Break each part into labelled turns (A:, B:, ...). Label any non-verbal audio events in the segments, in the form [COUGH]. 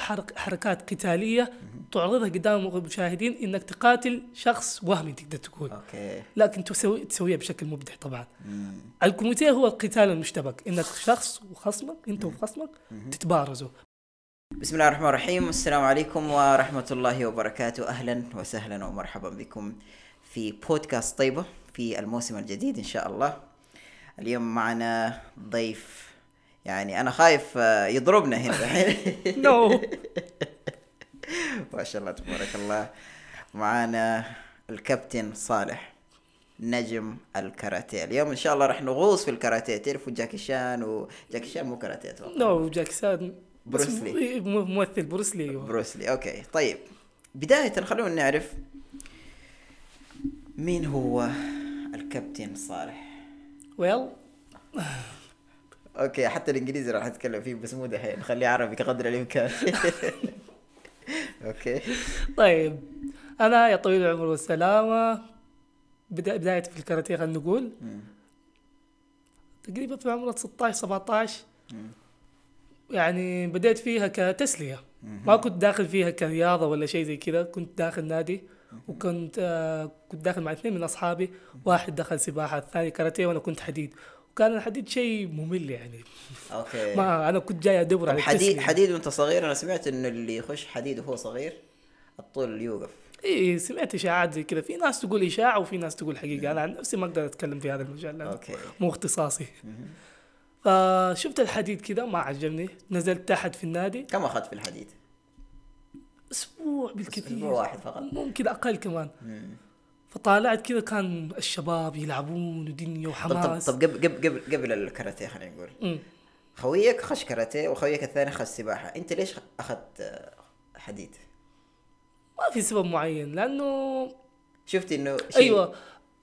A: حرك حركات قتاليه تعرضها قدام المشاهدين انك تقاتل شخص وهمي تقدر تقول اوكي لكن تسوي تسويها بشكل مبدع طبعا الكوميتي الكوميتيه هو القتال المشتبك انك شخص وخصمك انت وخصمك تتبارزوا
B: بسم الله الرحمن الرحيم السلام عليكم ورحمه الله وبركاته اهلا وسهلا ومرحبا بكم في بودكاست طيبه في الموسم الجديد ان شاء الله اليوم معنا ضيف يعني انا خايف آه، يضربنا هنا الحين نو [LAUGHS] ما شاء الله تبارك الله معانا الكابتن صالح نجم الكاراتيه اليوم ان شاء الله راح نغوص في الكاراتيه تعرفوا جاكي شان وجاكي شان مو كاراتيه اتوقع
A: نو جاكي شان بروسلي إيه،
B: ممثل بروسلي أيوه. بروسلي اوكي طيب بدايه خلونا نعرف مين هو الكابتن صالح؟
A: ويل well.
B: اوكي حتى الانجليزي راح اتكلم فيه بس مو دحين خليه عربي قدر الامكان [LAUGHS] اوكي
A: طيب انا يا طويل العمر والسلامه بدا بدايتي في الكاراتيه خلينا نقول تقريبا في عمر 16 17 يعني بديت فيها كتسليه ما كنت داخل فيها كرياضه ولا شيء زي كذا كنت داخل نادي وكنت آه كنت داخل مع اثنين من اصحابي واحد دخل سباحه الثاني كاراتيه وانا كنت حديد كان الحديد شيء ممل يعني
B: اوكي [LAUGHS] ما
A: انا كنت جاي ادور طيب، على حديد حديد
B: وانت صغير انا سمعت انه اللي يخش حديد وهو صغير الطول يوقف اي سمعت اشاعات زي
A: كذا في ناس تقول اشاعه وفي ناس تقول حقيقه انا عن نفسي ما اقدر اتكلم في هذا المجال اوكي مو اختصاصي فشفت آه، الحديد كذا ما عجبني نزلت تحت في النادي كم اخذت في الحديد؟ اسبوع بالكثير اسبوع واحد فقط ممكن اقل كمان مم. فطالعت كذا كان الشباب يلعبون ودنيا وحماس طب طب, طب
B: قبل قبل قبل الكاراتيه خلينا نقول خويك خش كاراتيه وخويك الثاني خش سباحه انت ليش اخذت حديد
A: ما في سبب معين لانه شفت انه شيء ايوه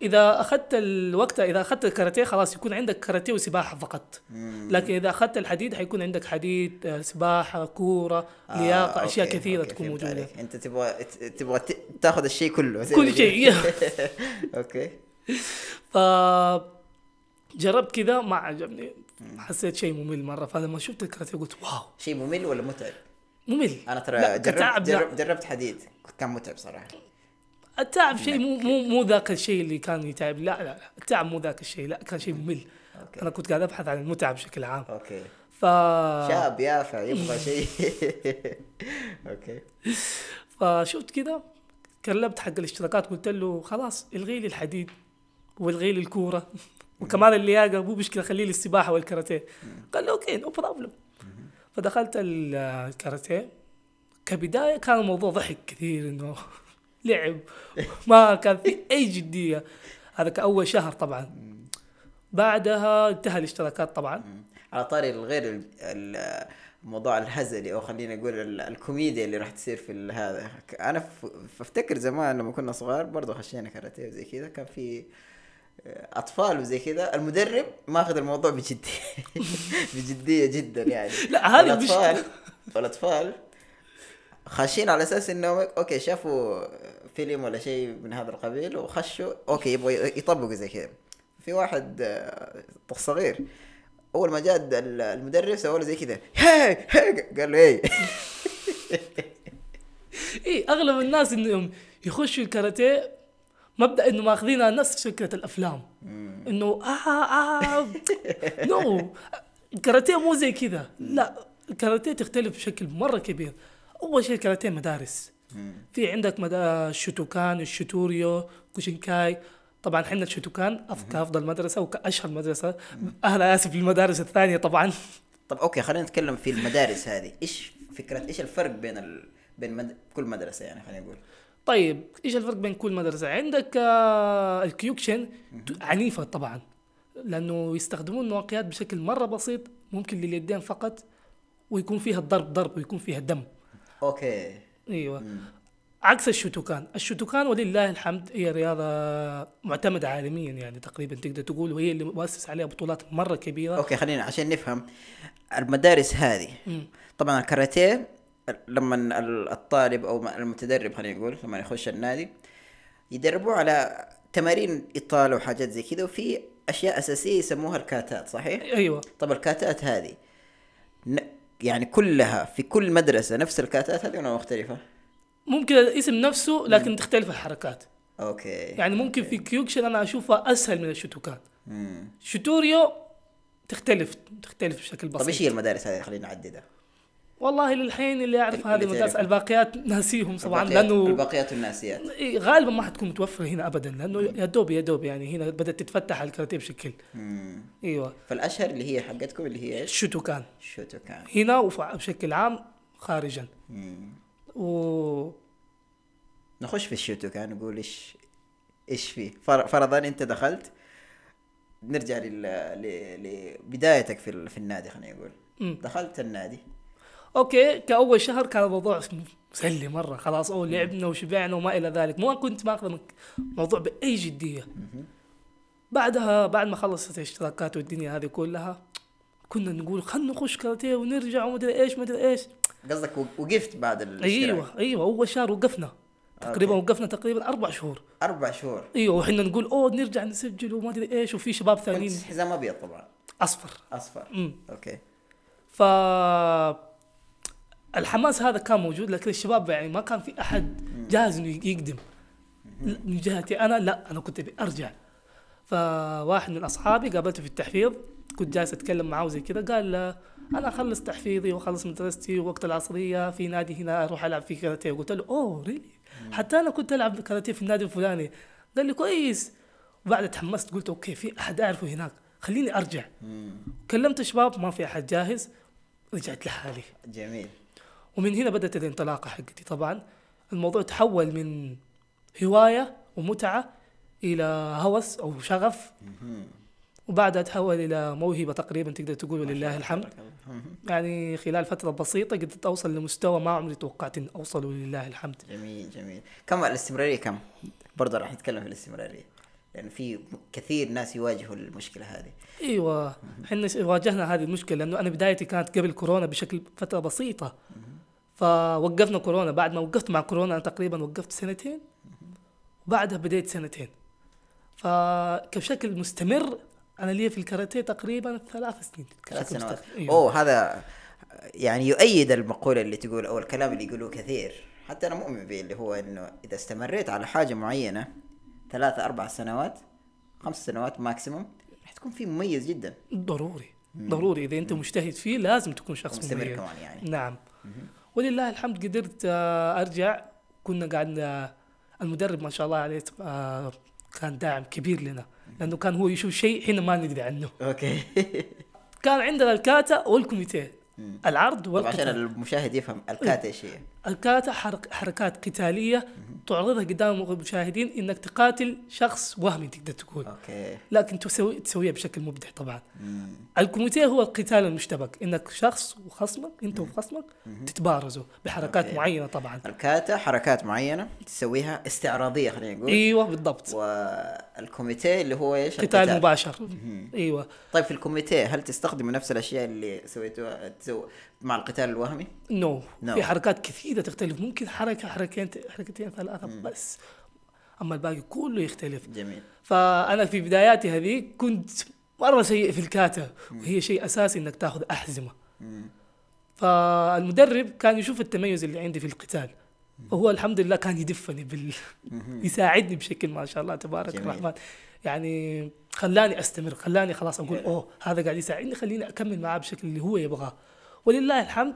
A: اذا اخذت الوقت اذا اخذت الكاراتيه خلاص يكون عندك كاراتيه وسباحه فقط لكن اذا اخذت الحديد حيكون عندك حديد آه، سباحه كوره
B: آه، لياقه آه، اشياء أوكي، كثيره أوكي، تكون موجوده عليك. انت تبغى تبغى تاخذ الشيء كله كل شيء، [LAUGHS] اوكي
A: ف جربت كذا ما عجبني حسيت شيء ممل مره فلما شفت الكاراتيه قلت واو شيء ممل ولا متعب؟
B: ممل انا ترى جربت جرب جربت, جربت حديد كان متعب صراحه
A: التعب شيء مو مو مو ذاك الشيء اللي كان يتعب لا لا لا التعب مو ذاك الشيء لا كان شيء ممل انا كنت قاعد ابحث عن المتعه بشكل عام اوكي ف شاب يافع يبغى شيء
B: [LAUGHS] اوكي
A: فشفت كذا كلمت حق الاشتراكات قلت له خلاص الغي لي الحديد والغي لي الكوره وكمان اللياقه مو مشكله خلي لي السباحه والكاراتيه قال لي اوكي نو بروبلم فدخلت الكاراتيه كبدايه كان الموضوع ضحك كثير انه لعب ما كان في اي جديه هذا كاول شهر طبعا بعدها
B: انتهى الاشتراكات طبعا على طاري الغير الموضوع الهزلي او خلينا نقول الكوميديا اللي راح تصير في هذا انا افتكر زمان لما كنا صغار برضه خشينا كاراتيه وزي كذا كان في اطفال وزي كذا المدرب ماخذ الموضوع بجديه [LAUGHS] بجديه جدا يعني لا هذه الاطفال الاطفال خاشين على اساس انه اوكي شافوا فيلم ولا شيء من هذا القبيل وخشوا اوكي يبغوا يطبقوا زي كذا في واحد آه، صغير اول ما جاء المدرب سوى له زي كذا قال له ايه
A: [LAUGHS] اي اغلب الناس انهم يخشوا الكاراتيه مبدا انه ماخذينها نفس فكره الافلام انه اه اه نو [LAUGHS] الكاراتيه مو زي كذا لا الكاراتيه تختلف بشكل مره كبير اول شيء الكاراتيه مدارس في عندك مدى الشوتوكان الشوتوريو كوشينكاي طبعا احنا الشوتوكان كافضل مدرسه وكاشهر مدرسه
B: اهلا اسف للمدارس الثانيه طبعا طب اوكي خلينا نتكلم في المدارس هذه ايش فكره ايش الفرق بين ال... بين مد... كل مدرسه يعني خلينا نقول
A: طيب ايش الفرق بين كل مدرسه عندك آه الكيوكشن عنيفه طبعا لانه يستخدمون النواقيات بشكل مره بسيط ممكن لليدين فقط ويكون فيها الضرب ضرب ويكون فيها
B: دم اوكي
A: ايوه مم. عكس الشوتوكان الشوتوكان ولله الحمد هي رياضة معتمدة عالميا يعني تقريبا تقدر تقول وهي اللي مؤسس عليها بطولات
B: مرة كبيرة اوكي خلينا عشان نفهم المدارس هذه مم. طبعا الكاراتيه لما الطالب او المتدرب خلينا نقول لما يخش النادي يدربوه على تمارين اطاله وحاجات زي كذا وفي اشياء اساسيه يسموها الكاتات صحيح؟ ايوه طب الكاتات هذه يعني كلها في كل مدرسه نفس الكاتات هذه ولا مختلفه؟
A: ممكن الاسم نفسه لكن مم. تختلف الحركات
B: اوكي يعني
A: ممكن أوكي. في كيوكشن انا اشوفها اسهل من الشوتوكان شوتوريو
B: تختلف تختلف بشكل بسيط طيب ايش هي المدارس هذه خلينا نعددها
A: والله للحين
B: اللي اعرف هذه المدارس الباقيات ناسيهم طبعا لانه الباقيات الناسيات
A: غالبا ما حتكون متوفره هنا ابدا لانه يا دوب يا دوب يعني هنا بدات تتفتح الكراتيه بشكل مم. ايوه فالاشهر اللي هي حقتكم اللي هي ايش؟ شوتوكان
B: شوتوكان
A: هنا وبشكل عام خارجا
B: و نخش في الشوتوكان نقول ايش ايش فيه فرضا انت دخلت نرجع لل... ل... لبدايتك في, ال... في النادي خلينا نقول دخلت النادي
A: اوكي كاول شهر كان الموضوع مسلي مره خلاص او لعبنا وشبعنا وما الى ذلك ما كنت ماخذ الموضوع باي جديه بعدها بعد ما خلصت الاشتراكات والدنيا هذه كلها كنا نقول خلنا نخش كاراتيه ونرجع ومدري ايش مدري ايش قصدك
B: وقفت بعد الاشتراك ايوه
A: ايوه اول شهر وقفنا تقريبا أوكي. وقفنا تقريبا اربع شهور
B: اربع شهور ايوه وحنا
A: نقول اوه نرجع نسجل وما ادري ايش وفي شباب ثانيين حزام ابيض طبعا
B: اصفر اصفر امم اوكي
A: ف الحماس هذا كان موجود لكن الشباب يعني ما كان في احد جاهز انه يقدم من جهتي انا لا انا كنت ابي ارجع فواحد من اصحابي قابلته في التحفيظ كنت جالس اتكلم معاه وزي كذا قال له انا اخلص تحفيظي واخلص مدرستي ووقت العصريه في نادي هنا اروح العب فيه كاراتيه قلت له اوه ريلي حتى انا كنت العب كاراتيه في النادي الفلاني قال لي كويس وبعد تحمست قلت اوكي في احد اعرفه هناك خليني ارجع كلمت الشباب ما في احد جاهز رجعت لحالي جميل ومن هنا بدأت الانطلاقة حقتي طبعا الموضوع تحول من هواية ومتعة إلى هوس أو شغف وبعدها تحول إلى موهبة تقريبا تقدر تقول ولله الحمد يعني خلال فترة بسيطة قدرت أوصل لمستوى ما عمري توقعت أن أوصله ولله الحمد
B: جميل جميل كم الاستمرارية كم؟ برضه راح نتكلم في الاستمرارية لأن يعني في كثير ناس يواجهوا المشكلة هذه
A: ايوه احنا واجهنا هذه المشكلة لأنه أنا بدايتي كانت قبل كورونا بشكل فترة بسيطة فوقفنا كورونا بعد ما وقفت مع كورونا انا تقريبا وقفت سنتين وبعدها بديت سنتين فبشكل مستمر انا لي في الكاراتيه تقريبا ثلاث سنين ثلاث سنوات أيوه. اوه
B: هذا يعني يؤيد المقوله اللي تقول او الكلام اللي يقولوه كثير حتى انا مؤمن به اللي هو انه اذا استمريت على حاجه معينه ثلاث اربع سنوات خمس سنوات ماكسيموم راح تكون فيه مميز جدا
A: ضروري مم. ضروري اذا انت مجتهد فيه لازم
B: تكون شخص مستمر مميز. كمان يعني نعم
A: مم. ولله الحمد قدرت آه، ارجع كنا قاعدين آه، المدرب ما شاء الله عليه آه، كان داعم كبير لنا لانه كان هو يشوف شيء هنا ما ندري عنه اوكي [LAUGHS] كان عندنا الكاتا والكوميتيه
B: مم. العرض والقتال عشان المشاهد يفهم إيه. الكاتا ايش هي
A: الكاتا حرك حركات قتاليه مم. تعرضها قدام المشاهدين انك تقاتل شخص وهمي تقدر تقول اوكي لكن تسوي تسويها بشكل مبدع طبعا الكوميتيه هو القتال المشتبك انك شخص وخصمك انت وخصمك تتبارزوا بحركات أوكي. معينه طبعا
B: الكاتا حركات معينه تسويها استعراضيه خلينا نقول ايوه بالضبط و... الكوميتي اللي هو ايش؟ قتال مباشر ايوه طيب في الكوميتي هل تستخدم نفس الاشياء اللي سويتوها تسو مع القتال الوهمي؟ نو no. no. في حركات
A: كثيره تختلف ممكن حركه حركتين حركتين ثلاثه مم. بس اما الباقي كله يختلف جميل فانا في بداياتي هذه كنت مره سيء في الكاتا وهي شيء اساسي انك تاخذ احزمه مم. فالمدرب كان يشوف التميز اللي عندي في القتال هو الحمد لله كان يدفني بال... يساعدني بشكل ما شاء الله تبارك جميل. الرحمن يعني خلاني استمر خلاني خلاص اقول إيه. اوه هذا قاعد يساعدني خليني اكمل معاه بشكل اللي هو يبغاه ولله الحمد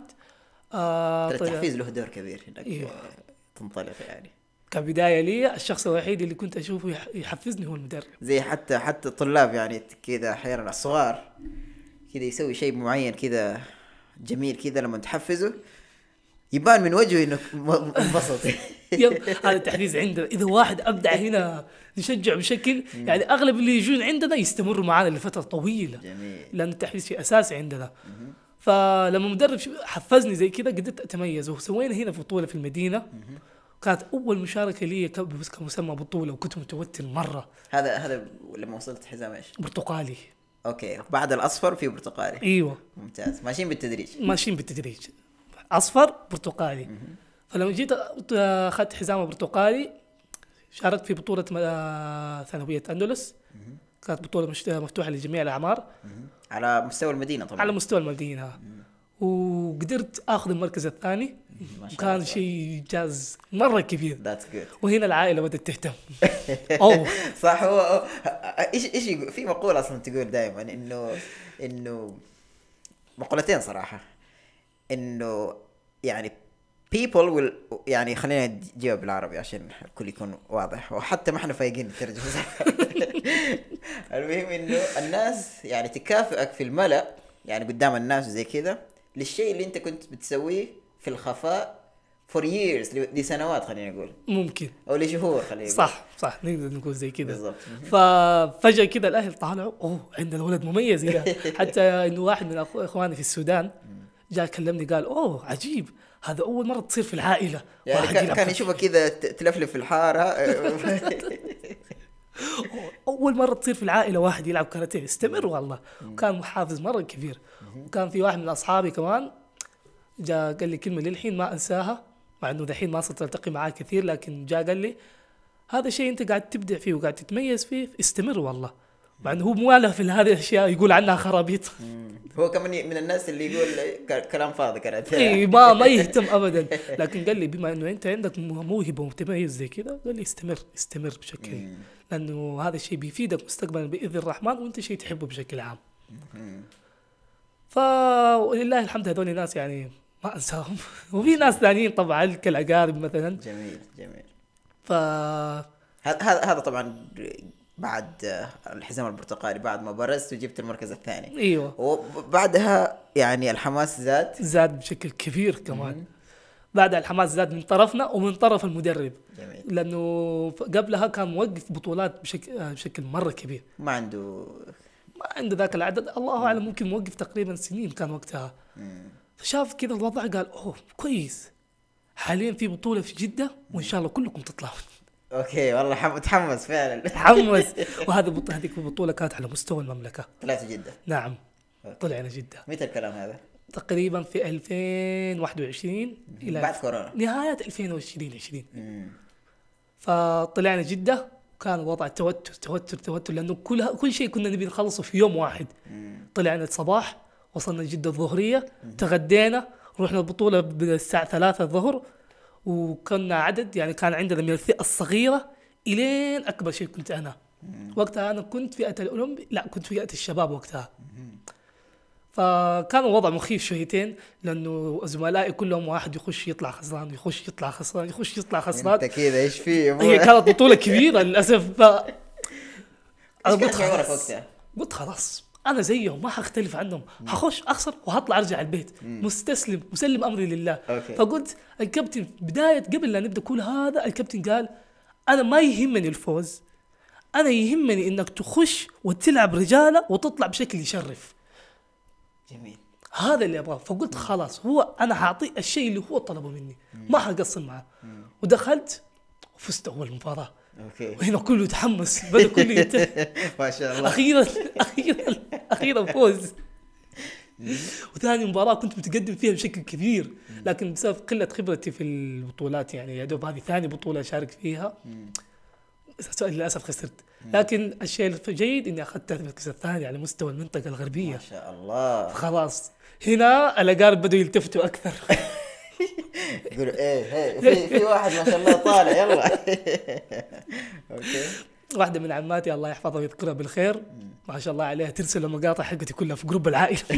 A: آه طيب التحفيز له دور كبير انك إيه.
B: تنطلق يعني
A: كبدايه لي الشخص الوحيد اللي كنت اشوفه يحفزني هو المدرب
B: زي حتى حتى الطلاب يعني كذا احيانا الصغار كذا يسوي شيء معين كذا جميل كذا لما تحفزه يبان من وجهه انه انبسط [LAUGHS] يب هذا التحفيز عندنا اذا واحد ابدع [LAUGHS]
A: هنا نشجع بشكل يعني اغلب اللي يجون عندنا يستمروا معنا لفتره طويله جميل لان التحفيز شيء اساسي عندنا فلما مدرب حفزني زي كذا قدرت اتميز وسوينا هنا في بطوله في المدينه كانت اول مشاركه لي كمسمى بطوله وكنت متوتر مره
B: هذا هذا لما وصلت حزام ايش؟ برتقالي اوكي بعد الاصفر في برتقالي ايوه ممتاز ماشيين بالتدريج ماشيين بالتدريج اصفر
A: برتقالي فلما جيت اخذت حزام برتقالي شاركت في بطولة آه، ثانوية أندلس كانت بطولة مفتوحة لجميع الأعمار
B: على مستوى المدينة طبعا على
A: مستوى المدينة وقدرت اخذ المركز الثاني كان شيء انجاز مره كبير ذاتس جود وهنا العائله بدات تهتم
B: [LAUGHS] اوه صح هو ايش ايش في مقوله اصلا تقول دائما انه انه مقولتين صراحه انه يعني people will يعني خلينا نجيبها بالعربي عشان الكل يكون واضح وحتى ما احنا فايقين الترجمه [LAUGHS] المهم انه الناس يعني تكافئك في الملا يعني قدام الناس وزي كذا للشيء اللي انت كنت بتسويه في الخفاء فور ييرز لسنوات خلينا نقول ممكن او لشهور خلينا نقول صح صح نقدر نقول زي كذا بالضبط
A: ففجاه كذا الاهل طالعوا اوه عندنا ولد مميز هنا [LAUGHS] حتى انه واحد من اخواني في السودان جاء كلمني قال اوه عجيب هذا اول مره تصير في العائله يعني كان, كان
B: يشوفك كذا تلفلف في الحاره [LAUGHS]
A: اول مره تصير في العائله واحد يلعب كاراتيه استمر والله وكان محافظ مره كبير وكان في واحد من اصحابي كمان جاء قال لي كلمه للحين ما انساها مع انه دحين ما صرت التقي معاه كثير لكن جاء قال لي هذا شيء انت قاعد تبدع فيه وقاعد تتميز فيه استمر والله مع انه هو مواله في هذه الاشياء يقول عنها خرابيط
B: هو كمان من الناس اللي يقول كلام فاضي كانت اي ما ما [LAUGHS] يهتم ابدا لكن قال لي
A: بما انه انت عندك موهبه ومتميز زي كذا قال لي استمر استمر بشكل لانه هذا الشيء بيفيدك مستقبلا باذن الرحمن وانت شيء تحبه بشكل عام ف ولله الحمد هذول ناس يعني ما انساهم [LAUGHS] وفي ناس
B: ثانيين طبعا كالاقارب مثلا جميل جميل ف هذا طبعا بعد الحزام البرتقالي بعد ما برزت وجبت المركز الثاني ايوه
A: وبعدها
B: يعني الحماس زاد
A: زاد بشكل
B: كبير كمان
A: بعدها الحماس زاد من طرفنا ومن طرف المدرب جميل. لانه قبلها كان موقف بطولات بشكل بشكل مره كبير
B: ما عنده
A: ما عنده ذاك العدد الله اعلم ممكن موقف تقريبا سنين كان وقتها فشاف كذا الوضع قال اوه كويس حاليا في بطوله في جده وان شاء الله كلكم تطلعون
B: اوكي والله متحمس فعلا متحمس [LAUGHS] وهذا بط...
A: هذيك البطوله كانت على مستوى المملكه طلعت جده نعم طلعنا جده
B: متى الكلام هذا؟
A: تقريبا في 2021 الى بعد كورونا نهايه 2020 20 فطلعنا جده كان وضع توتر توتر توتر لانه كل كل شيء كنا نبي نخلصه في يوم واحد مم. طلعنا الصباح وصلنا جده الظهريه مم. تغدينا رحنا البطوله الساعه 3 الظهر وكنا عدد يعني كان عندنا من الفئه الصغيره الين اكبر شيء كنت انا وقتها انا كنت فئه الاولمبي لا كنت فئه الشباب وقتها فكان الوضع مخيف شويتين لانه زملائي كلهم واحد يخش يطلع خسران يخش يطلع خسران يخش يطلع يعني خسران انت
B: كذا ايش في هي
A: كانت بطوله كبيره للاسف
B: ف قلت خلاص قلت خلاص
A: انا زيهم ما حختلف عنهم حخش اخسر وهطلع ارجع البيت مستسلم مسلم امري لله أوكي. فقلت الكابتن بدايه قبل لا نبدا كل هذا الكابتن قال انا ما يهمني الفوز انا يهمني انك تخش وتلعب رجاله وتطلع بشكل يشرف جميل هذا اللي ابغاه فقلت خلاص هو انا حاعطيه الشيء اللي هو طلبه مني ما حقصر معاه ودخلت وفزت اول مباراه
B: اوكي وهنا كله
A: يتحمس بدا كله ينتهي [LAUGHS] ما شاء الله اخيرا اخيرا الاخيره فوز وثاني مباراه كنت متقدم فيها بشكل كبير لكن بسبب قله خبرتي في البطولات يعني يا دوب هذه ثاني بطوله اشارك فيها للاسف خسرت لكن الشيء الجيد اني اخذت المركز الثاني على مستوى المنطقه الغربيه ما شاء
B: الله
A: خلاص هنا الاقارب بدوا يلتفتوا اكثر
B: يقولوا ايه, إيه، في [LAUGHS] في واحد ما شاء الله طالع يلا [LAUGHS] اوكي
A: واحده من عماتي الله يحفظها ويذكرها بالخير ما شاء الله عليها ترسل المقاطع حقتي كلها في جروب العائله [LAUGHS]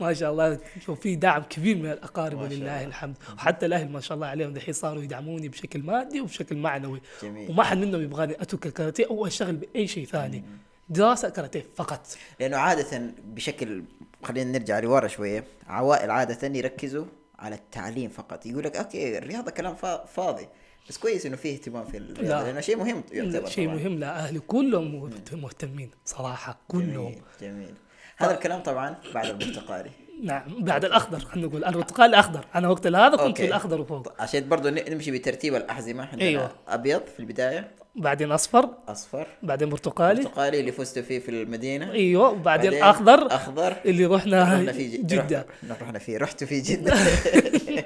A: ما شاء الله في دعم كبير من الاقارب ولله الحمد وحتى الاهل ما شاء الله عليهم دحين صاروا يدعموني بشكل مادي وبشكل معنوي جميل. وما حد منهم يبغاني اترك الكاراتيه او اشتغل باي شيء ثاني دراسه كاراتيه
B: فقط لانه عاده بشكل خلينا نرجع لورا شويه عوائل عاده يركزوا على التعليم فقط يقول لك اوكي الرياضه كلام فاضي بس كويس انه فيه اهتمام في الرياضه لانه شيء مهم يعتبر شيء مهم
A: لا اهلي كلهم مهتمين صراحه كلهم
B: جميل, جميل. هذا ف... الكلام طبعا بعد البرتقالي
A: نعم بعد الاخضر خلينا نقول البرتقالي الاخضر انا وقت هذا كنت أوكي. في الاخضر وفوق
B: عشان برضه نمشي بترتيب الاحزمه احنا أيوة. ابيض في البدايه بعدين اصفر اصفر بعدين برتقالي برتقالي اللي فزتوا فيه في المدينه ايوه وبعدين بعدين اخضر اخضر اللي رحنا رحنا فيه جده رحنا فيه رحت فيه جده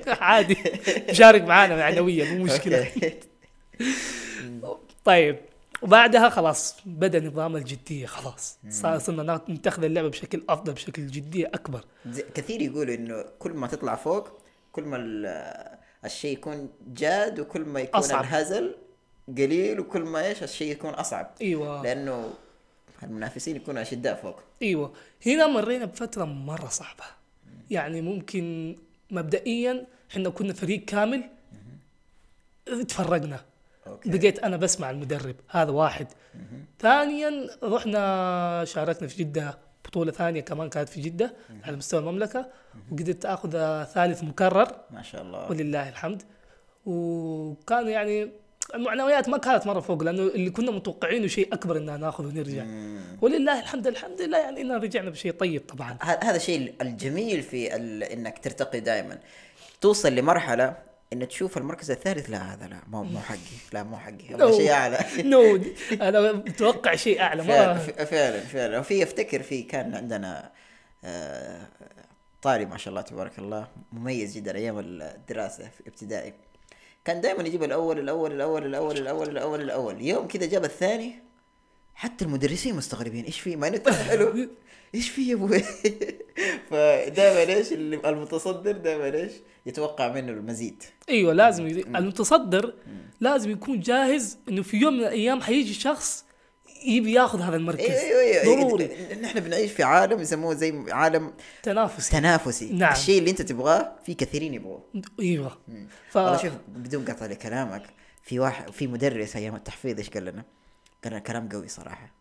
A: عادي شارك معانا معنويا مو مشكله طيب وبعدها خلاص بدا نظام الجديه خلاص صار صرنا نتخذ اللعبه بشكل افضل بشكل جديه اكبر
B: كثير يقولوا انه كل ما تطلع فوق كل ما الشيء يكون جاد وكل ما يكون أصعب. الهزل قليل وكل ما ايش الشيء يكون اصعب ايوه لانه المنافسين يكونوا اشداء فوق
A: ايوه هنا مرينا بفتره مره صعبه يعني ممكن مبدئيا احنا كنا فريق كامل تفرقنا أوكي. بقيت انا بس مع المدرب هذا واحد ثانيا رحنا شاركنا في جده بطوله ثانيه كمان كانت في جده على مستوى المملكه وقدرت اخذ ثالث مكرر ما شاء الله ولله الحمد وكان يعني المعنويات ما كانت مره فوق لانه اللي كنا متوقعينه شيء اكبر اننا ناخذه ونرجع ولله الحمد
B: الحمد لله يعني اننا رجعنا بشيء طيب طبعا هذا الشيء الجميل في انك ترتقي دائما توصل لمرحله ان تشوف المركز الثالث لا هذا لا مو مو حقي لا مو حقي هذا شيء اعلى نو انا متوقع شيء اعلى ما فعلا فعلا وفي افتكر في كان عندنا آه، طاري ما شاء الله تبارك الله مميز جدا ايام الدراسه في ابتدائي كان دائما يجيب الأول الأول الأول الأول الأول الأول الأول يوم كذا جاب الثاني حتى المدرسين مستغربين ايش في ما حلو ايش في يا ابوي [LAUGHS] فدائما ايش المتصدر دائما ايش يتوقع منه المزيد
A: ايوه لازم المتصدر لازم يكون جاهز انه في يوم من الايام حيجي شخص يبي ياخذ هذا المركز ايوه ايوه ضروري
B: لان احنا بنعيش في عالم يسموه زي عالم تنافسي تنافسي نعم الشيء اللي انت تبغاه في كثيرين يبغوه ايوه ف... والله شوف بدون قطع لكلامك في واحد في مدرس ايام التحفيظ ايش قال لنا؟ قال لنا كلام قوي صراحه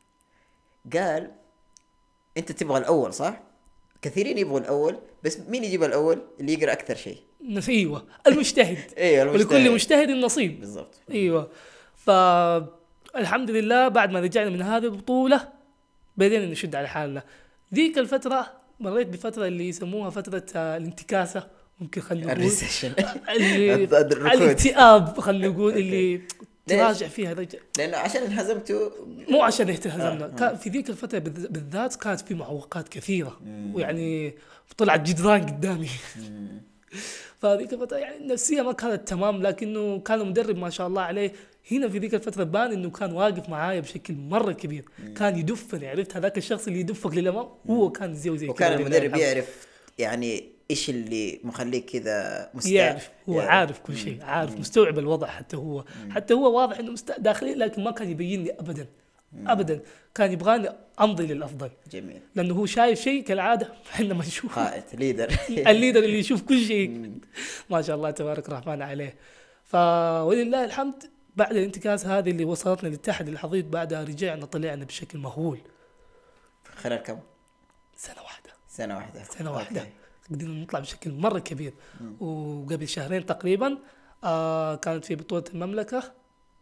B: قال انت تبغى الاول صح؟ كثيرين يبغوا الاول بس مين يجيب الاول؟ اللي يقرا اكثر شيء
A: ايوه المجتهد [LAUGHS] ايوه المجتهد ولكل مجتهد النصيب بالضبط ايوه ف الحمد لله بعد ما رجعنا من هذه البطولة بدينا نشد على حالنا ذيك الفترة مريت بفترة اللي يسموها فترة آه، الانتكاسة ممكن خلينا نقول [LAUGHS] [LAUGHS] الريسيشن الاكتئاب خلينا نقول اللي تراجع
B: فيها رجع لانه عشان انهزمتوا مو عشان انهزمنا آه. كان
A: في ذيك الفتره بالذات كانت في معوقات كثيره مم. ويعني طلعت جدران قدامي [LAUGHS] فهذيك الفتره يعني النفسيه ما كانت تمام لكنه كان المدرب ما شاء الله عليه هنا في ذيك الفتره بان انه كان واقف معايا بشكل مره كبير كان يدفني عرفت هذاك الشخص اللي يدفك للامام هو كان زي وزي وكان المدرب يعرف
B: يعني ايش اللي مخليك كذا مستعد يعرف
A: هو يعرف. عارف كل شيء عارف مم. مستوعب الوضع حتى هو مم. حتى هو واضح انه مست... داخلي لكن ما كان يبين لي ابدا مم. ابدا كان يبغاني امضي للافضل جميل لانه هو شايف شيء كالعاده [LAUGHS] احنا ما نشوف قائد
B: ليدر [LAUGHS] الليدر
A: اللي يشوف كل شيء [LAUGHS] ما شاء الله تبارك الرحمن عليه فولله الحمد بعد الانتكاس هذه اللي وصلتنا للتحدي الحضيض بعدها رجعنا طلعنا بشكل مهول
B: خلال كم؟ سنه واحده سنه واحده سنه
A: واحده قدرنا نطلع بشكل مره كبير مم. وقبل شهرين تقريبا آه كانت في بطوله المملكه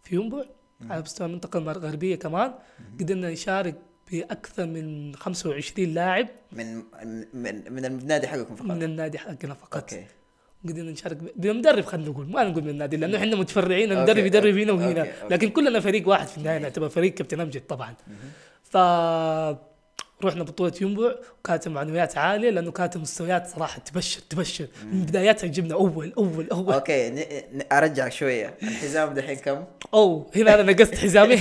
A: في ينبع على مستوى المنطقه الغربيه كمان قدرنا نشارك باكثر من 25 لاعب من من من النادي حقكم فقط من النادي حقنا فقط أوكي. قدرنا نشارك بمدرب خلينا نقول ما نقول من النادي لانه احنا متفرعين المدرب يدرب هنا وهنا لكن كلنا فريق واحد في النهايه نعتبر فريق كابتن امجد طبعا ف رحنا بطولة ينبع وكانت معنويات عالية لأنه كانت مستويات صراحة تبشر تبشر من
B: بدايتها جبنا أول أول أول أوكي ن... ن... أرجع شوية الحزام دحين كم؟ أوه هنا أنا نقصت حزامي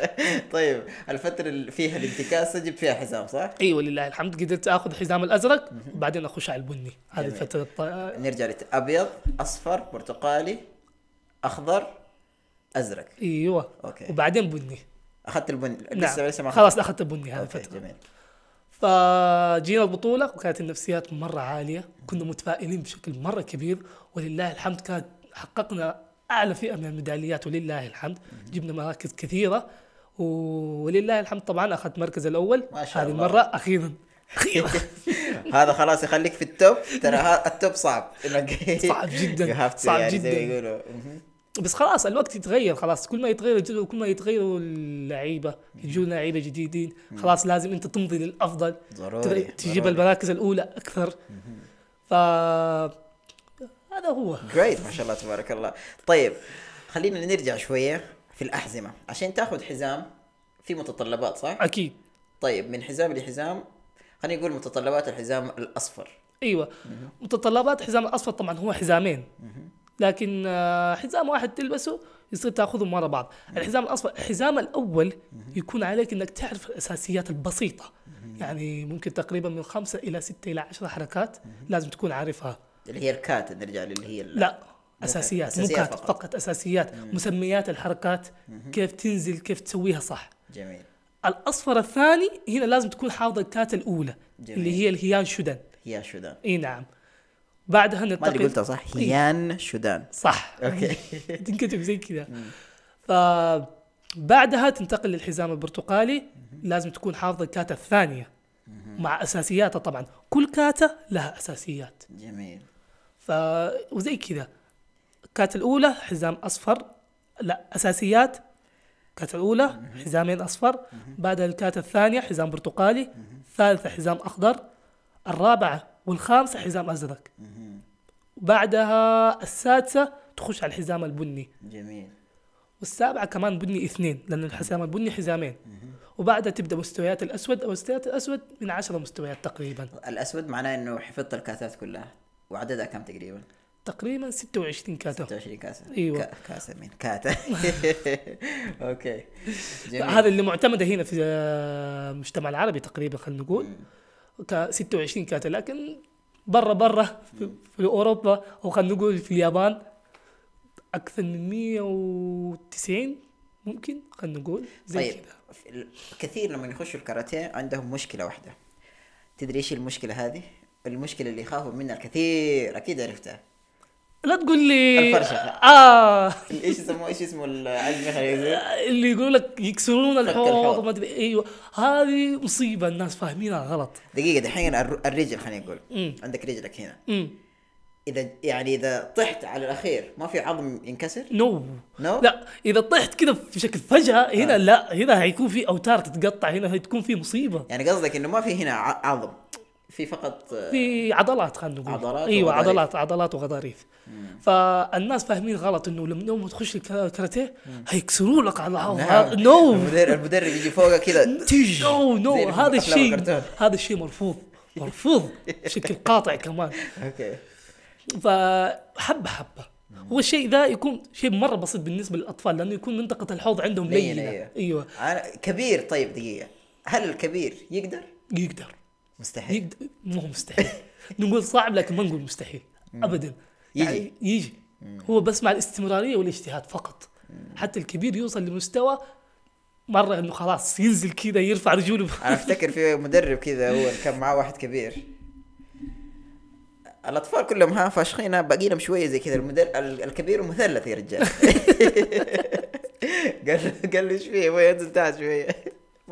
B: [LAUGHS] طيب الفترة اللي فيها الانتكاسة جبت فيها حزام صح؟
A: أيوة لله الحمد قدرت آخذ حزام الأزرق وبعدين أخش على البني هذه الفترة الط...
B: نرجع لت... أبيض أصفر برتقالي أخضر أزرق أيوة أوكي. وبعدين بني اخذت البني نعم. لسه لسه ما خلاص اخذت
A: البني هذا الفتره جميل فجينا البطوله وكانت النفسيات مره عاليه كنا متفائلين بشكل مره كبير ولله الحمد كانت حققنا اعلى فئه من الميداليات ولله الحمد جبنا مراكز كثيره ولله الحمد طبعا اخذت المركز الاول ما شاء الله. هذه
B: المره اخيرا اخيرا [LAUGHS] هذا خلاص يخليك في التوب ترى التوب صعب [LAUGHS] صعب جدا صعب جدا يعني زي ما يقولوا
A: بس خلاص الوقت يتغير خلاص كل ما يتغير الجدول كل ما يتغيروا اللعيبه يجون لعيبه جديدين خلاص لازم انت تمضي
B: للافضل ضروري تجيب ضروري. المراكز
A: الاولى اكثر
B: ف هذا هو جريت ما شاء الله تبارك الله طيب خلينا نرجع شويه في الاحزمه عشان تاخذ حزام في متطلبات صح اكيد طيب من حزام لحزام خلينا نقول متطلبات الحزام الاصفر
A: ايوه متطلبات حزام الاصفر طبعا هو حزامين لكن آه، حزام واحد تلبسه يصير تاخذهم ورا بعض الحزام الاصفر الحزام الاول يكون عليك انك تعرف الاساسيات البسيطه يعني ممكن تقريبا من خمسة الى ستة الى عشرة حركات لازم تكون عارفها
B: اللي هي ركات نرجع للي هي لا
A: اساسيات, أساسيات فقط. فقط اساسيات مم. مسميات الحركات كيف تنزل كيف تسويها صح جميل الاصفر الثاني هنا لازم تكون حافظ الكات الاولى جميل. اللي هي الهيان شدن هيان شدن اي نعم بعدها نلتقي ما قلتها صح هيان إيه. شودان صح [LAUGHS] اوكي تنكتب [LAUGHS] زي كذا فبعدها تنتقل للحزام البرتقالي لازم تكون حافظ الكاتا الثانيه مع اساسياتها طبعا كل كاتا لها اساسيات جميل ف وزي كذا كات الاولى حزام اصفر لا اساسيات الكات الاولى حزامين اصفر بعدها الكات الثانيه حزام برتقالي الثالثه حزام اخضر الرابعه والخامسه حزام ازرق بعدها السادسه تخش على الحزام البني جميل والسابعه كمان بني اثنين لان الحزام البني حزامين وبعدها تبدا مستويات الاسود او مستويات الاسود من عشرة مستويات تقريبا
B: الاسود معناه انه حفظت الكاسات كلها وعددها كم تقريبا؟
A: تقريبا 26 كاسه 26 كاسه ايوه كاسه مين كاتا [LAUGHS] اوكي جميل. هذا اللي معتمده هنا في المجتمع العربي تقريبا خلينا نقول ك 26 كاتا لكن برا برا في, في اوروبا او خلينا نقول في اليابان اكثر من 190 ممكن خلينا نقول زي طيب
B: كثير لما يخشوا الكاراتيه عندهم مشكله واحده تدري ايش المشكله هذه؟ المشكله اللي يخافوا منها الكثير اكيد عرفتها
A: لا تقول لي الفرشه
B: اه ايش يسموه ايش اسمه العجمي
A: اللي يقول لك يكسرون الحوض ما ادري ايوه هذه مصيبه الناس
B: فاهمينها غلط دقيقه دحين الرجل خلينا نقول عندك رجلك هنا مم. اذا يعني اذا طحت على الاخير ما في عظم ينكسر؟ نو no. نو no? لا اذا طحت
A: كذا بشكل فجاه آه. هنا آه. لا هنا حيكون في اوتار تتقطع هنا حتكون في مصيبه يعني قصدك انه
B: ما في هنا عظم في فقط في
A: عضلات خلينا نقول عضلات ايوه وغضاريف. عضلات عضلات وغضاريف مم. فالناس فاهمين غلط انه لما نوم تخش الكاراتيه هيكسروا لك على نعم.
B: نو المدرب يجي فوقك كذا نو نو هذا الشيء
A: هذا الشيء مرفوض مرفوض بشكل قاطع كمان اوكي فحبه حبه هو الشيء ذا يكون شيء مره بسيط بالنسبه للاطفال لانه يكون منطقه الحوض عندهم لينه ايوه
B: كبير طيب دقيقه هل الكبير يقدر؟
A: يقدر مستحيل مو مستحيل [LAUGHS] نقول صعب لكن ما نقول مستحيل ابدا يجي يعني يجي هو بس مع الاستمراريه والاجتهاد فقط حتى الكبير يوصل لمستوى مره انه خلاص ينزل كذا يرفع رجوله انا افتكر
B: في مدرب كذا هو كان معاه واحد كبير الاطفال كلهم ها فاشخينا باقي لهم شويه زي كذا المدر... الكبير مثلث يا رجال [LAUGHS] قال قال لي شويه ابوي ينزل تحت شويه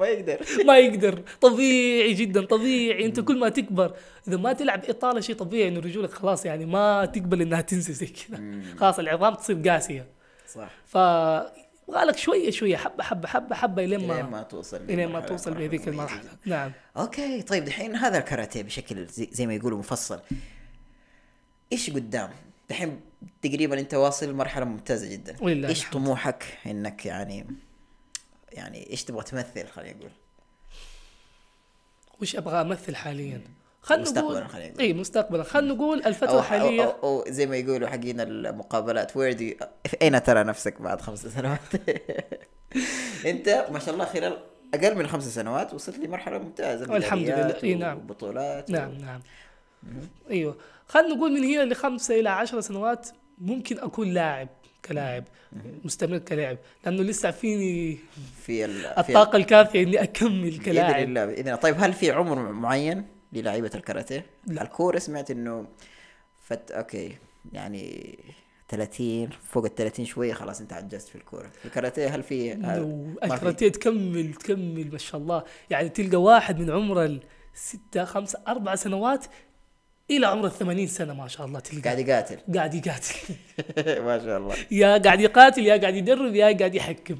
B: ما يقدر [LAUGHS]
A: ما يقدر طبيعي جدا طبيعي انت كل ما تكبر اذا ما تلعب اطاله شيء طبيعي انه رجولك خلاص يعني ما تقبل انها تنزل زي كذا خلاص العظام تصير قاسيه صح ف لك شويه شويه حبه حبه حبه حبه الين ما ما توصل الين ما توصل بهذيك المرحله
B: نعم اوكي طيب دحين هذا الكاراتيه بشكل زي, زي ما يقولوا مفصل ايش قدام؟ دحين تقريبا انت واصل لمرحله ممتازه جدا ايش طموحك انك يعني يعني ايش تبغى تمثل خلينا نقول
A: وش ابغى امثل
B: حاليا خلينا نقول خلينا نقول
A: اي مستقبلا خلينا نقول الفتره الحاليه أو, أو,
B: أو, زي ما يقولوا حقين المقابلات وير دي اين ترى نفسك بعد خمس سنوات [LAUGHS] انت ما شاء الله خلال اقل من خمس سنوات وصلت لمرحله ممتازه الحمد لله اي نعم بطولات نعم و... نعم, نعم.
A: ايوه خلينا نقول من هنا لخمسه الى عشر سنوات ممكن اكون لاعب كلاعب مستمر كلاعب لانه
B: لسه فيني في الطاقه
A: الكافيه اني اكمل كلاعب باذن الله
B: باذن الله طيب هل في عمر معين للعيبه الكاراتيه؟ لا الكوره سمعت انه فت اوكي يعني 30 فوق ال 30 شويه خلاص انت عجزت في الكوره الكاراتيه هل في الكاراتيه
A: تكمل تكمل ما شاء الله يعني تلقى واحد من عمره ستة خمسة أربع سنوات الى عمر ال 80 سنه ما شاء الله تلقى قاعد يقاتل قاعد يقاتل
B: [LAUGHS] ما شاء الله يا قاعد يقاتل يا قاعد يدرب يا قاعد يحكم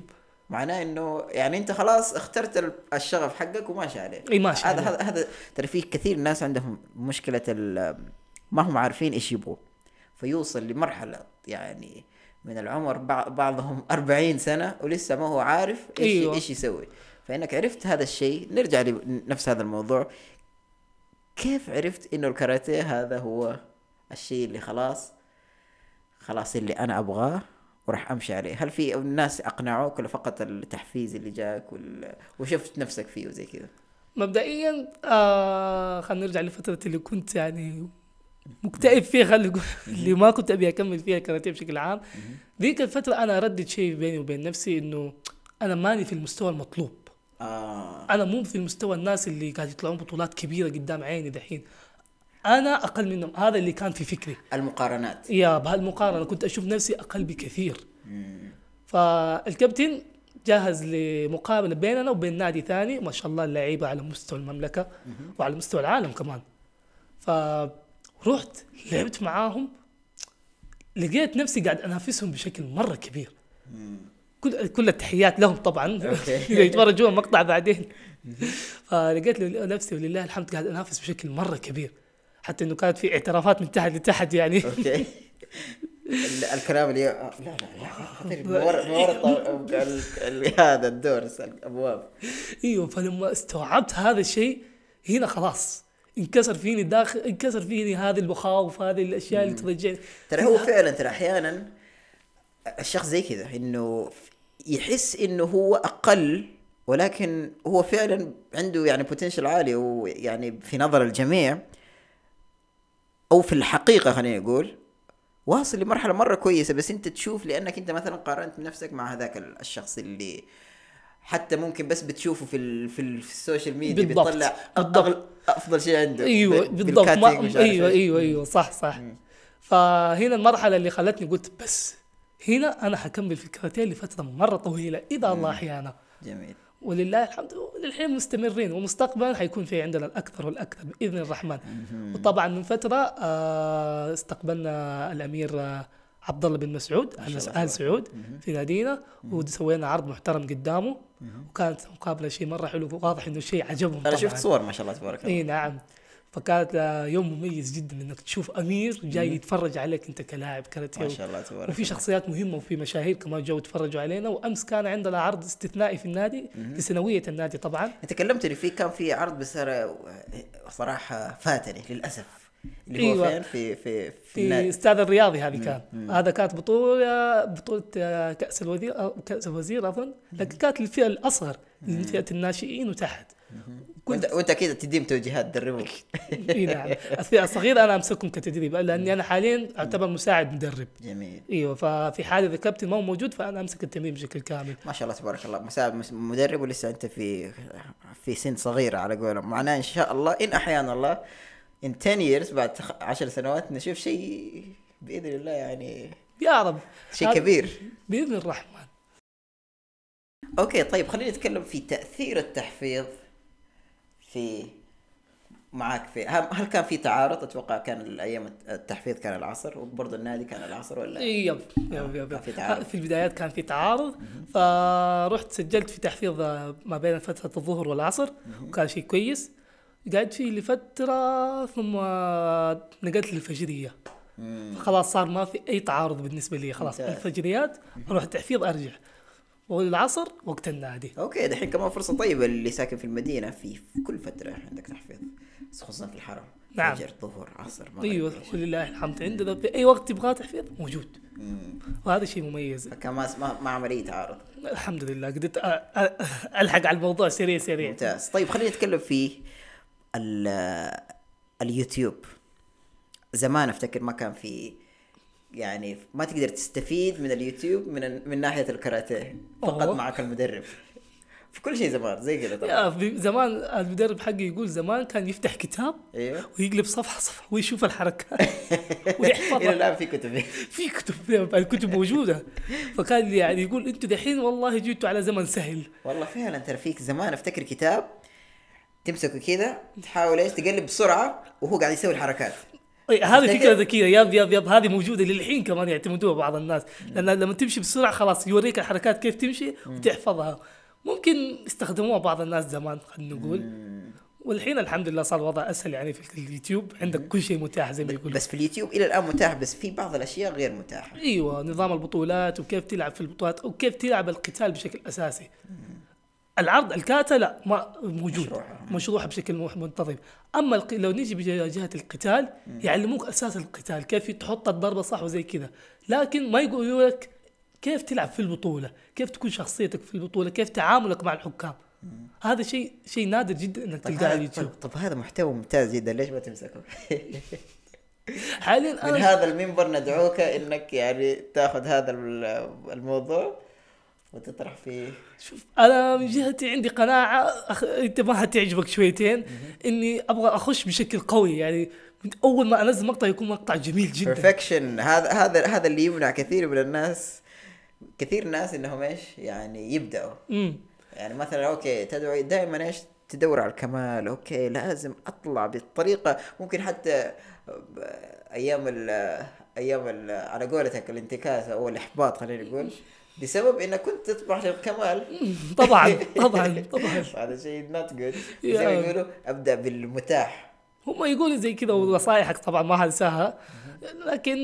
B: معناه انه يعني انت خلاص اخترت الشغف حقك وماشي عليه اي ماشي هذا هذا هذا ترى في كثير ناس عندهم مشكله ما هم عارفين ايش يبغوا فيوصل لمرحله يعني من العمر بعضهم 40 سنه ولسه ما هو عارف ايش أيوة. ايش يسوي فانك عرفت هذا الشيء نرجع لنفس هذا الموضوع كيف عرفت انه الكاراتيه هذا هو الشيء اللي خلاص خلاص اللي انا ابغاه وراح امشي عليه هل في الناس اقنعوك ولا فقط التحفيز اللي جاك وال... وشفت نفسك فيه وزي كذا
A: مبدئيا آه خلينا نرجع لفتره اللي كنت يعني مكتئب فيها خلي اللي ما كنت ابي اكمل فيها كاراتيه بشكل عام ذيك الفتره انا اردد شيء بيني وبين نفسي انه انا ماني في المستوى المطلوب آه. انا مو في المستوى الناس اللي قاعد يطلعون بطولات كبيره قدام عيني دحين انا اقل منهم هذا اللي كان في فكري المقارنات يا بهالمقارنه كنت اشوف نفسي اقل بكثير فالكابتن جاهز لمقابله بيننا وبين نادي ثاني ما شاء الله اللعيبه على مستوى المملكه مم. وعلى مستوى العالم كمان فرحت لعبت معاهم لقيت نفسي قاعد انافسهم بشكل مره كبير كل كل التحيات لهم طبعا [LAUGHS] [LAUGHS] اذا يتفرجون مقطع بعدين [LAUGHS] فلقيت نفسي ولله الحمد قاعد انافس بشكل مره كبير حتى انه كانت في اعترافات من تحت لتحت يعني اوكي
B: الكلام اللي آه، لا لا لا خطير ورا هذا الدور الابواب
A: ايوه فلما استوعبت هذا الشيء هنا خلاص انكسر فيني داخل انكسر فيني هذه المخاوف هذه الاشياء اللي ترجعني
B: ترى هو فعلا ترى احيانا الشخص زي كذا انه يحس انه هو اقل ولكن هو فعلا عنده يعني بوتنشل عالي ويعني في نظر الجميع او في الحقيقه خلينا نقول واصل لمرحله مره كويسه بس انت تشوف لانك انت مثلا قارنت نفسك مع هذاك الشخص اللي حتى ممكن بس بتشوفه في الـ في, الـ في السوشيال ميديا بيطلع بالضبط. افضل شيء عنده ايوه بالضبط ايوه ايوه
A: ايوه صح صح فهنا المرحله اللي خلتني قلت بس هنا انا حكمل في الكاراتيه لفتره مره طويله اذا نعم. الله احيانا جميل ولله الحمد للحين مستمرين ومستقبلا حيكون في عندنا الاكثر والاكثر باذن الرحمن وطبعا من فتره آه، استقبلنا الامير آه، عبد الله بن مسعود ال سعود في نادينا وسوينا عرض محترم قدامه وكانت مقابله شيء مره حلو واضح انه شيء عجبهم انا شفت صور ما شاء الله تبارك الله اي نعم فكانت يوم مميز جدا انك تشوف امير جاي يتفرج عليك انت كلاعب كاراتيه ما شاء الله تبارك وفي شخصيات مهمه وفي مشاهير كمان جو يتفرجوا علينا وامس كان
B: عندنا عرض استثنائي في النادي لسنويه النادي طبعا انت كلمتني فيه كان في عرض بس صراحه فاتني للاسف اللي هو أيوة. فين في في في, في استاد الرياضي هذه كان
A: هذا كانت بطوله بطوله آه، كاس الوزير آه، كاس الوزير اظن لكن كانت للفئه الاصغر فئه الناشئين وتحت
B: كنت وانت كده تديم توجيهات تدربهم [LAUGHS] اي نعم
A: اثناء الصغير انا امسكهم كتدريب لاني انا حاليا اعتبر مساعد مدرب جميل ايوه ففي حال اذا كابتن ما هو موجود فانا امسك التمرين بشكل كامل
B: ما شاء الله تبارك الله مساعد مدرب ولسه انت في في سن صغيره على قولهم معناه ان شاء الله ان احيانا الله ان 10 years بعد 10 سنوات نشوف شيء باذن الله يعني يا رب شيء كبير باذن الرحمن اوكي طيب خلينا نتكلم في تاثير التحفيظ في معك في هل كان في تعارض اتوقع كان ايام التحفيظ كان العصر وبرضه النادي كان العصر ولا يب يب آه، يب, يب. في, تعارض.
A: في البدايات كان في تعارض فرحت سجلت في تحفيظ آه، ما بين فتره الظهر والعصر وكان شيء كويس قعدت فيه لفتره ثم نقلت للفجريه خلاص صار ما في اي تعارض بالنسبه لي خلاص الفجريات اروح تحفيظ ارجع والعصر وقت النادي
B: اوكي دحين كمان فرصه طيبه اللي ساكن في المدينه في, كل فتره عندك تحفيظ خصوصا في الحرم نعم فجر ظهر عصر ما ايوه
A: ولله الحمد عندنا في اي وقت تبغاه تحفيظ موجود مم. وهذا شيء مميز فكمان ما عمليه تعارض الحمد
B: لله قدرت الحق على الموضوع سريع سريع ممتاز طيب خلينا نتكلم في اليوتيوب زمان افتكر ما كان في يعني ما تقدر تستفيد من اليوتيوب من من ناحيه الكاراتيه فقط أوه. معك المدرب في كل شيء زمان زي كذا
A: طبعا زمان المدرب حقي يقول زمان كان يفتح كتاب ايوه ويقلب صفحه صفحه ويشوف الحركات ويحفظها [LAUGHS] الى الان في كتب في كتب الكتب موجوده فكان يعني يقول انتم دحين والله
B: جيتوا على زمن سهل والله فعلا ترى فيك زمان افتكر كتاب تمسكه كذا تحاول ايش تقلب بسرعه وهو قاعد يسوي الحركات طيب هذه فكره ذكيه
A: ياب ياب ياب هذه موجوده للحين كمان يعتمدوها يعني بعض الناس لان لما تمشي بسرعه خلاص يوريك الحركات كيف تمشي وتحفظها ممكن استخدموها بعض الناس زمان خلينا نقول والحين الحمد لله صار الوضع اسهل يعني في اليوتيوب عندك كل شيء متاح زي ما يقول بس في اليوتيوب الى الان متاح بس في بعض الاشياء غير متاحه ايوه نظام البطولات وكيف تلعب في البطولات وكيف تلعب القتال بشكل اساسي العرض الكاتا لا ما موجود مشروعها, مشروعها بشكل منتظم اما لو نجي بجهه القتال يعلموك اساس القتال كيف تحط الضربه صح وزي كذا لكن ما يقولوا لك كيف تلعب في البطوله كيف تكون شخصيتك في البطوله كيف تعاملك مع الحكام هذا شيء شيء نادر جدا انك طيب، تلقاه على اليوتيوب
B: طب طيب، هذا محتوى ممتاز جدا ليش ما تمسكه [LAUGHS] حاليا من هذا المنبر ندعوك انك يعني تاخذ هذا الموضوع وتطرح فيه شوف
A: انا من جهتي عندي قناعه أخ... انت ما حتعجبك شويتين اني ابغى اخش بشكل قوي يعني اول ما انزل مقطع يكون مقطع جميل جدا
B: برفكشن هذا هذا هذا اللي يمنع كثير من الناس كثير ناس انهم ايش يعني يبداوا مم. يعني مثلا اوكي تدعو دائما ايش تدور على الكمال اوكي لازم اطلع بالطريقه ممكن حتى آه، ايام ال آه، ايام على قولتك الانتكاسه او الاحباط خلينا نقول بسبب انك كنت تطمح للكمال طبعا [LAUGHS] طبعا طبعا هذا شيء نوت جود زي ما يقولوا ابدا بالمتاح
A: هم يقولوا زي كذا ونصائحك طبعا ما هنساها لكن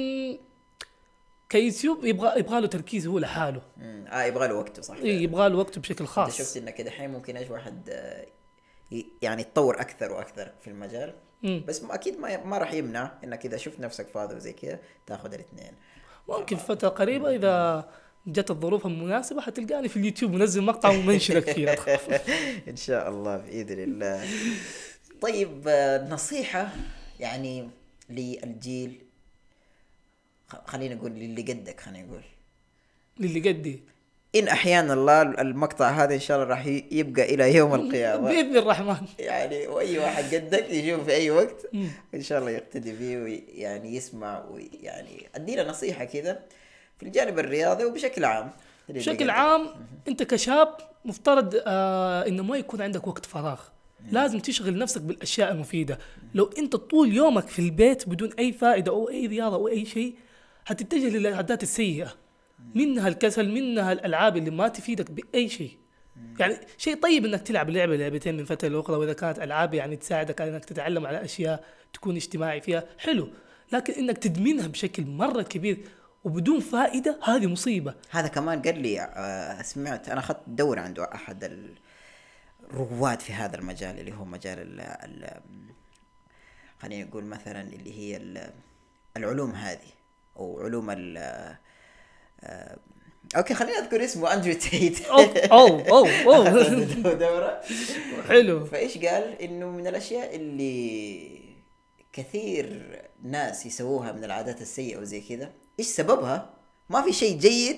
A: كيوتيوب يبغى يبغى له تركيز هو لحاله
B: اه يبغى له وقته صح اي يبغى له وقته بشكل خاص شفت انك دحين ممكن ايش واحد آه، يعني يتطور اكثر واكثر في المجال مم. بس اكيد ما, ما راح يمنع انك اذا شفت نفسك فاضي وزي كذا تاخذ الاثنين
A: ممكن فتره قريبه اذا جت الظروف المناسبه حتلقاني في اليوتيوب
B: منزل مقطع ومنشرك فيه [LAUGHS] ان شاء الله باذن الله طيب نصيحه يعني للجيل خلينا نقول للي قدك خلينا نقول للي قدي ان احيانا الله المقطع هذا ان شاء الله راح يبقى الى يوم القيامه باذن الرحمن يعني واي واحد قدك يشوف في اي وقت ان شاء الله يقتدي فيه ويعني يسمع ويعني ادينا نصيحه كذا في الجانب الرياضي وبشكل عام بشكل عام انت
A: كشاب مفترض آه انه ما يكون عندك وقت فراغ نعم. لازم تشغل نفسك بالاشياء المفيده لو انت طول يومك في البيت بدون اي فائده او اي رياضه او اي شيء حتتجه للعادات السيئه نعم. منها الكسل منها الالعاب اللي ما تفيدك باي شيء نعم. يعني شيء طيب انك تلعب لعبه لعبتين من فتره لاخرى واذا كانت العاب يعني تساعدك على انك تتعلم على اشياء تكون اجتماعي فيها حلو لكن انك تدمنها بشكل مره
B: كبير وبدون فائده هذه مصيبه هذا كمان قال لي آه، سمعت انا اخذت دور عنده احد الرواد في هذا المجال اللي هو مجال ال خلينا نقول مثلا اللي هي العلوم هذه او علوم ال آه، اوكي خليني اذكر اسمه اندرو تيت او او او [LAUGHS] دوره حلو فايش قال انه من الاشياء اللي كثير ناس يسووها من العادات السيئه وزي كذا ايش سببها ما في شيء جيد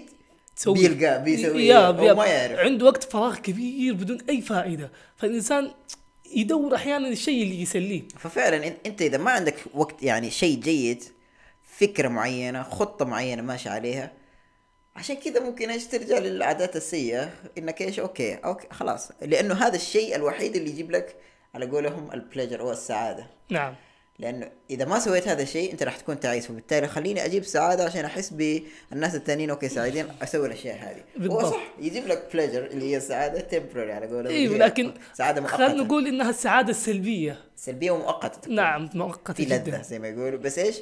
B: تسوي بيلقى بيسوي او ما يعرف
A: عنده وقت فراغ كبير بدون اي فائده فالانسان يدور احيانا الشيء
B: اللي يسليه ففعلا انت اذا ما عندك وقت يعني شيء جيد فكره معينه خطه معينه ماشي عليها عشان كذا ممكن ايش ترجع للعادات السيئه انك ايش اوكي اوكي خلاص لانه هذا الشيء الوحيد اللي يجيب لك على قولهم البليجر او السعاده نعم لانه اذا ما سويت هذا الشيء انت راح تكون تعيس فبالتالي خليني اجيب سعاده عشان احس بالناس الثانيين اوكي سعيدين اسوي الاشياء هذه هو صح يجيب لك بليجر اللي هي السعاده تمبرري على قولهم ايوه لكن سعاده مؤقته خلينا نقول انها السعاده السلبيه سلبيه ومؤقته نعم مؤقته في لذه زي ما يقولوا بس ايش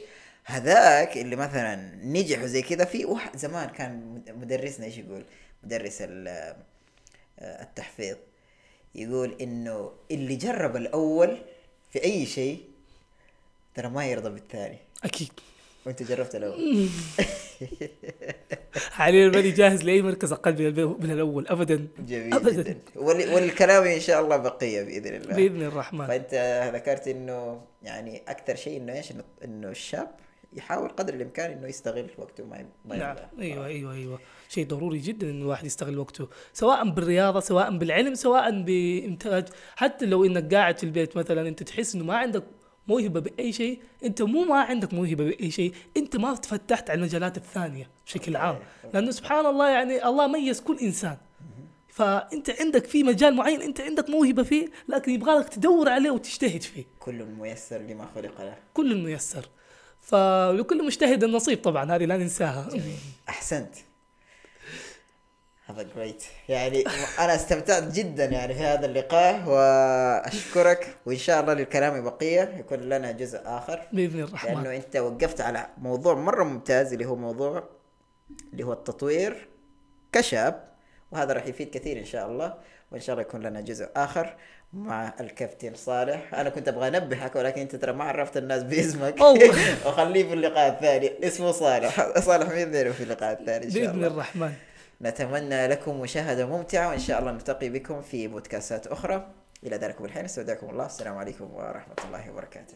B: هذاك اللي مثلا نجح وزي كذا في واحد زمان كان مدرسنا ايش يقول مدرس آه، التحفيظ يقول انه اللي جرب الاول في اي شيء ترى ما يرضى بالثاني اكيد وانت جربت الاول [LAUGHS]
A: حاليا ماني جاهز لاي مركز اقل من الاول
B: ابدا جميل ابدا جداً. والكلام ان شاء الله بقيه باذن الله باذن الرحمن فانت ذكرت انه يعني اكثر شيء انه ايش انه الشاب يحاول قدر الامكان انه يستغل وقته ما ما نعم
A: ايوه ايوه ايوه شيء ضروري جدا انه الواحد يستغل وقته سواء بالرياضه سواء بالعلم سواء بانتاج حتى لو انك قاعد في البيت مثلا انت تحس انه ما عندك موهبه باي شيء انت مو ما عندك موهبه باي شيء انت ما تفتحت على المجالات الثانيه بشكل عام لانه سبحان الله يعني الله ميز كل انسان فانت عندك في مجال معين انت عندك موهبه فيه لكن يبغى لك تدور عليه وتجتهد
B: فيه كل ميسر لما خلق له
A: كل ميسر فلكل مجتهد النصيب
B: طبعا هذه لا ننساها احسنت هذا جريت يعني انا استمتعت جدا يعني في هذا اللقاء واشكرك وان شاء الله للكلام بقيه يكون لنا جزء اخر
A: باذن الرحمن لانه
B: انت وقفت على موضوع مره ممتاز اللي هو موضوع اللي هو التطوير كشاب وهذا راح يفيد كثير ان شاء الله وان شاء الله يكون لنا جزء اخر مع الكابتن صالح انا كنت ابغى انبهك ولكن انت ترى ما عرفت الناس باسمك [LAUGHS] وخليه في اللقاء الثاني اسمه صالح [LAUGHS] صالح مين في اللقاء الثاني ان شاء الله باذن الرحمن نتمنى لكم مشاهده ممتعه وان شاء الله نلتقي بكم في بودكاستات اخرى الى ذلك بالحين استودعكم الله السلام عليكم ورحمه الله وبركاته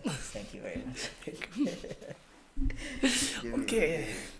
A: [LAUGHS] [LAUGHS]